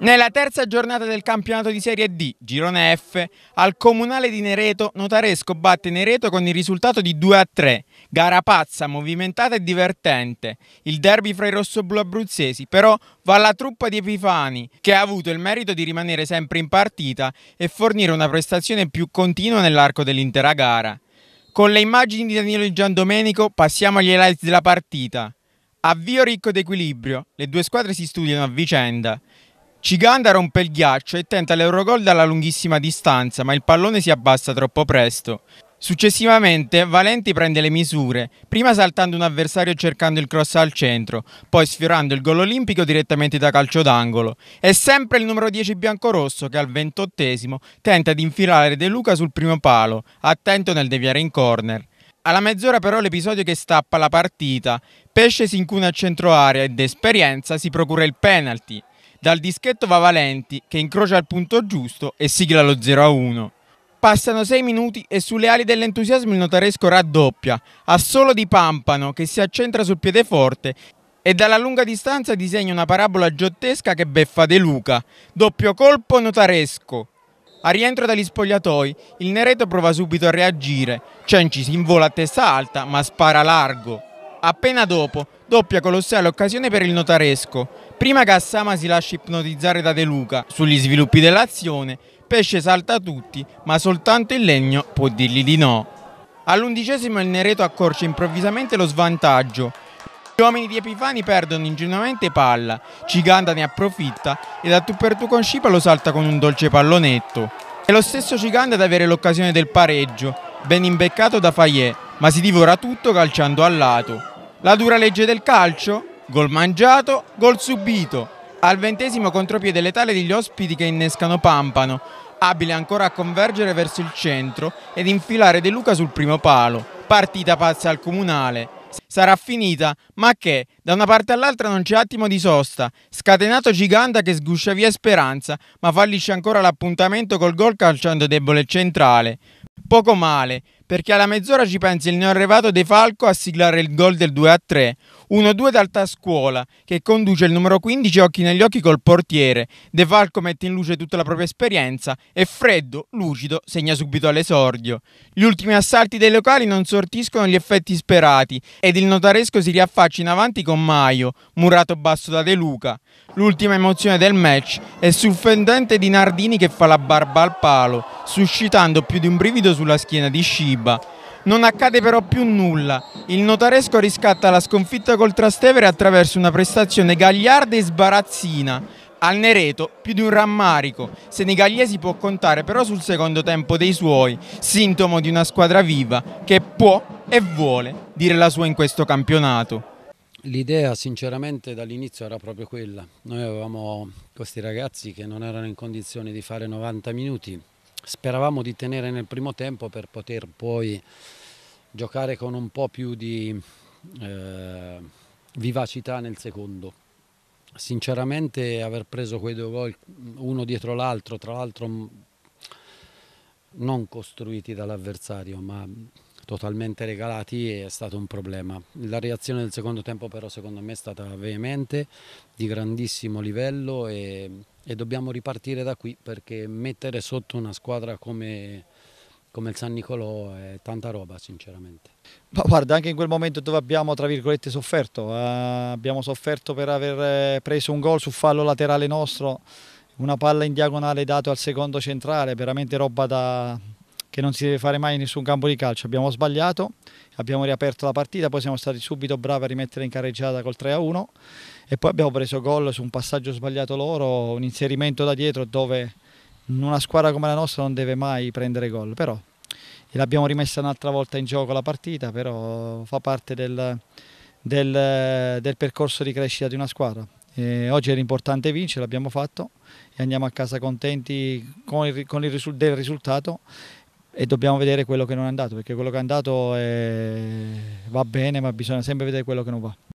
Nella terza giornata del campionato di Serie D, girone F, al comunale di Nereto, Notaresco batte Nereto con il risultato di 2 a 3. Gara pazza, movimentata e divertente. Il derby fra i rossoblu abruzzesi, però, va alla truppa di Epifani, che ha avuto il merito di rimanere sempre in partita e fornire una prestazione più continua nell'arco dell'intera gara. Con le immagini di Danilo Giandomenico passiamo agli highlights della partita. Avvio ricco d'equilibrio, le due squadre si studiano a vicenda. Ciganda rompe il ghiaccio e tenta l'Eurogol dalla lunghissima distanza, ma il pallone si abbassa troppo presto. Successivamente Valenti prende le misure, prima saltando un avversario cercando il cross al centro, poi sfiorando il gol olimpico direttamente da calcio d'angolo. È sempre il numero 10 biancorosso che al ventottesimo tenta di infilare De Luca sul primo palo, attento nel deviare in corner. Alla mezz'ora però l'episodio che stappa la partita, Pesce si incuna a centro area ed esperienza si procura il penalty. Dal dischetto va Valenti che incrocia il punto giusto e sigla lo 0 a 1. Passano 6 minuti e sulle ali dell'entusiasmo il notaresco raddoppia, a solo di Pampano che si accentra sul piede forte e dalla lunga distanza disegna una parabola giottesca che beffa De Luca. Doppio colpo notaresco. A rientro dagli spogliatoi, il Nereto prova subito a reagire. Cenci si invola a testa alta ma spara largo. Appena dopo, doppia colossale occasione per il notaresco. Prima Gassama si lascia ipnotizzare da De Luca sugli sviluppi dell'azione, Pesce salta tutti, ma soltanto il legno può dirgli di no. All'undicesimo il Nereto accorcia improvvisamente lo svantaggio. Gli uomini di Epifani perdono ingenuamente palla, Ciganda ne approfitta e da tu per tu con Scipa lo salta con un dolce pallonetto. È lo stesso Ciganda ad avere l'occasione del pareggio, ben imbeccato da Fayet, ma si divora tutto calciando a lato. La dura legge del calcio? Gol mangiato, gol subito. Al ventesimo contropiede letale degli ospiti che innescano Pampano, abile ancora a convergere verso il centro ed infilare De Luca sul primo palo. Partita pazza al comunale. Sarà finita, ma che? Da una parte all'altra non c'è attimo di sosta. Scatenato Giganta che sguscia via Speranza, ma fallisce ancora l'appuntamento col gol calciando debole centrale. Poco male, perché alla mezz'ora ci pensa il neoarrivato De Falco a siglare il gol del 2-3. a 1-2 d'alta scuola, che conduce il numero 15 occhi negli occhi col portiere. De Falco mette in luce tutta la propria esperienza e freddo, lucido, segna subito all'esordio. Gli ultimi assalti dei locali non sortiscono gli effetti sperati ed il notaresco si riaffaccia in avanti con Maio, murato basso da De Luca. L'ultima emozione del match è sul fendente di Nardini che fa la barba al palo, suscitando più di un brivido sulla schiena di Scibi. Curitiba. Non accade però più nulla. Il notaresco riscatta la sconfitta col Trastevere attraverso una prestazione gagliarda e sbarazzina. Al Nereto più di un rammarico, Senegallesi può contare però sul secondo tempo dei suoi, sintomo di una squadra viva che può e vuole dire la sua in questo campionato. L'idea sinceramente dall'inizio era proprio quella, noi avevamo questi ragazzi che non erano in condizione di fare 90 minuti, Speravamo di tenere nel primo tempo per poter poi giocare con un po' più di eh, vivacità nel secondo. Sinceramente aver preso quei due gol uno dietro l'altro, tra l'altro mm, non costruiti dall'avversario ma totalmente regalati è stato un problema. La reazione del secondo tempo però secondo me è stata veemente, di grandissimo livello e e dobbiamo ripartire da qui perché mettere sotto una squadra come, come il San Nicolò è tanta roba sinceramente. Ma guarda, anche in quel momento dove abbiamo tra virgolette sofferto, eh, abbiamo sofferto per aver eh, preso un gol su fallo laterale nostro, una palla in diagonale dato al secondo centrale, veramente roba da, che non si deve fare mai in nessun campo di calcio. Abbiamo sbagliato, abbiamo riaperto la partita, poi siamo stati subito bravi a rimettere in carreggiata col 3-1 e poi abbiamo preso gol su un passaggio sbagliato loro, un inserimento da dietro dove una squadra come la nostra non deve mai prendere gol, però l'abbiamo rimessa un'altra volta in gioco la partita, però fa parte del, del, del percorso di crescita di una squadra. E oggi era importante vincere, l'abbiamo fatto e andiamo a casa contenti con il, con il risultato e dobbiamo vedere quello che non è andato, perché quello che è andato è... Eh, va bene, ma bisogna sempre vedere quello che non va.